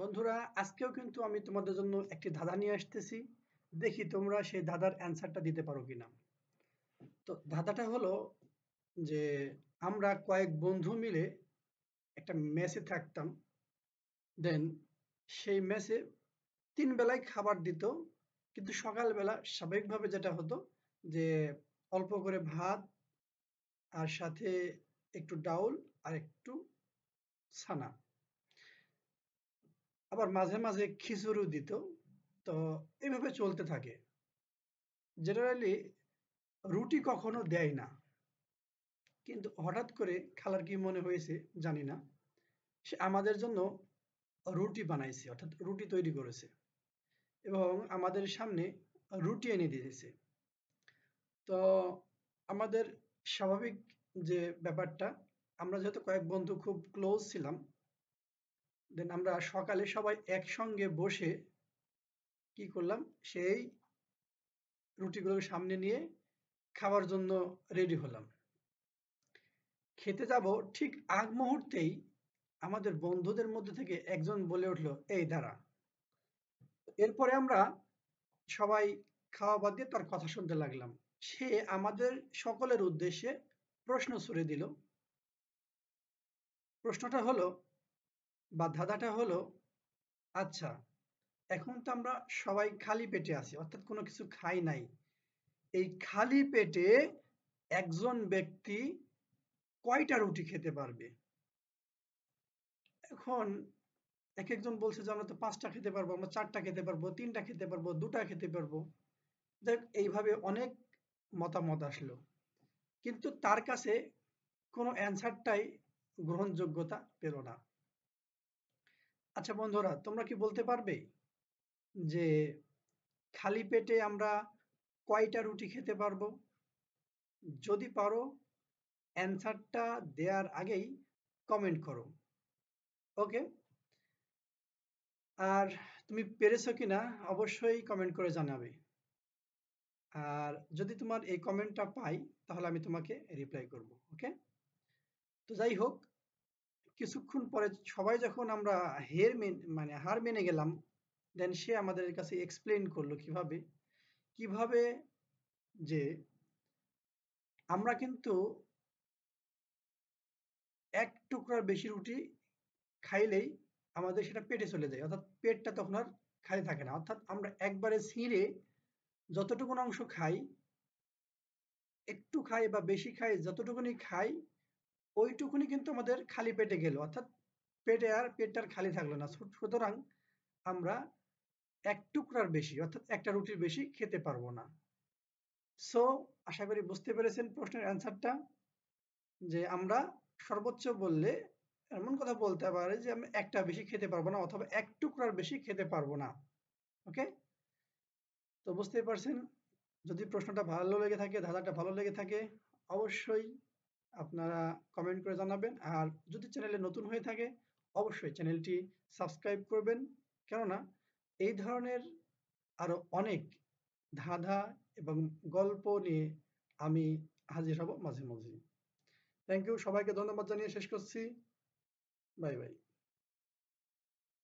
বন্ধুরা আজকেও কিন্তু আমি তোমাদের জন্য একটি ধাঁধা নিয়ে আসতেছি দেখি তোমরা সেই ধাঁধার অ্যান্সারটা দিতে পারো কিনা তো ধাঁধাটা হলো যে আমরা কয়েক বন্ধু মিলে একটা মেসে থাকতাম দেন সেই মেসে তিন বেলায় খাবার দিত কিন্তু সকালবেলা স্বাভাবিকভাবে যেটা হতো যে অল্প করে ভাত আর সাথে একটু ডাউল আর একটু ছানা আবার মাঝে মাঝে খিচুড়ি দিত তো এভাবে চলতে থাকে জেনারেলি রুটি কখনো দেয় না কিন্তু হঠাৎ করে খালার কি মনে হয়েছে জানি না সে আমাদের জন্য রুটি বানাইছে অর্থাৎ রুটি তৈরি করেছে এবং আমাদের সামনে রুটি এনে দিয়েছে তো আমাদের স্বাভাবিক যে ব্যাপারটা আমরা যেহেতু কয়েক বন্ধু খুব ক্লোজ ছিলাম দেন আমরা সকালে সবাই একসঙ্গে বসে কি করলাম সেই রুটিগুলোকে সামনে নিয়ে খাবার জন্য রেডি হলাম খেতে যাব ঠিক আগ মুহূর্তেই আমাদের বন্ধুদের মধ্যে থেকে একজন বলে উঠল এই দাঁড়া এরপরে আমরা সবাই খাওয়া বাদ দিয়ে তার কথা শুনতে লাগলাম সে আমাদের সকলের উদ্দেশ্যে প্রশ্ন ছুড়ে দিল প্রশ্নটা হলো বা ধাঁধাটা হলো আচ্ছা এখন তো আমরা সবাই খালি পেটে আছি অর্থাৎ কোনো কিছু খাই নাই এই খালি পেটে একজন ব্যক্তি কয়টা রুটি খেতে পারবে এখন এক একজন বলছে যে আমরা তো পাঁচটা খেতে পারবো আমরা চারটা খেতে পারবো তিনটা খেতে পারবো দুটা খেতে পারবো দেখ এইভাবে অনেক মতামত আসলো কিন্তু তার কাছে কোনো অ্যান্সারটাই গ্রহণযোগ্যতা পেল না আচ্ছা বন্ধুরা তোমরা কি বলতে পারবে যে খালি পেটে আমরা কয়টা রুটি খেতে পারবো যদি পারো অ্যান্সারটা দেওয়ার আগেই কমেন্ট করো ওকে আর তুমি পেরেছো কি না অবশ্যই কমেন্ট করে জানাবে আর যদি তোমার এই কমেন্টটা পাই তাহলে আমি তোমাকে রিপ্লাই করব ওকে তো যাই হোক কিছুক্ষণ পরে সবাই যখন আমরা হের মানে হার মেনে গেলাম দেন সে আমাদের কাছে এক্সপ্লেন করলো কিভাবে কিভাবে যে আমরা কিন্তু এক টুকরার বেশি রুটি খাইলেই আমাদের সেটা পেটে চলে যায় অর্থাৎ পেটটা তখন আর খালি থাকে না অর্থাৎ আমরা একবারে ছিঁড়ে যতটুকুন অংশ খাই একটু খাই বা বেশি খাই যতটুকুনি খাই ওইটুকুনি কিন্তু আমাদের খালি পেটে গেল অর্থাৎ পেটে আর পেটটা খালি থাকলো না সুতরাং আমরা এক টুকরার বেশি অর্থাৎ একটা রুটির বেশি খেতে পারবো না সো আশা করি বুঝতে পেরেছেন প্রশ্নের অ্যান্সারটা যে আমরা সর্বোচ্চ বললে এমন কথা বলতে পারে যে আমি একটা বেশি খেতে পারবো না অথবা এক টুকরার বেশি খেতে পারবো না ওকে তো বুঝতে পারছেন যদি প্রশ্নটা ভালো লেগে থাকে ধাঁধাটা ভালো লেগে থাকে অবশ্যই আপনারা কমেন্ট করে জানাবেন আর যদি চ্যানেলে নতুন হয়ে থাকে অবশ্যই চ্যানেলটি সাবস্ক্রাইব করবেন কেননা এই ধরনের আরও অনেক ধাঁধা এবং গল্প নিয়ে আমি হাজির হব মাঝে মাঝে থ্যাংক ইউ সবাইকে ধন্যবাদ জানিয়ে শেষ করছি বাই বাই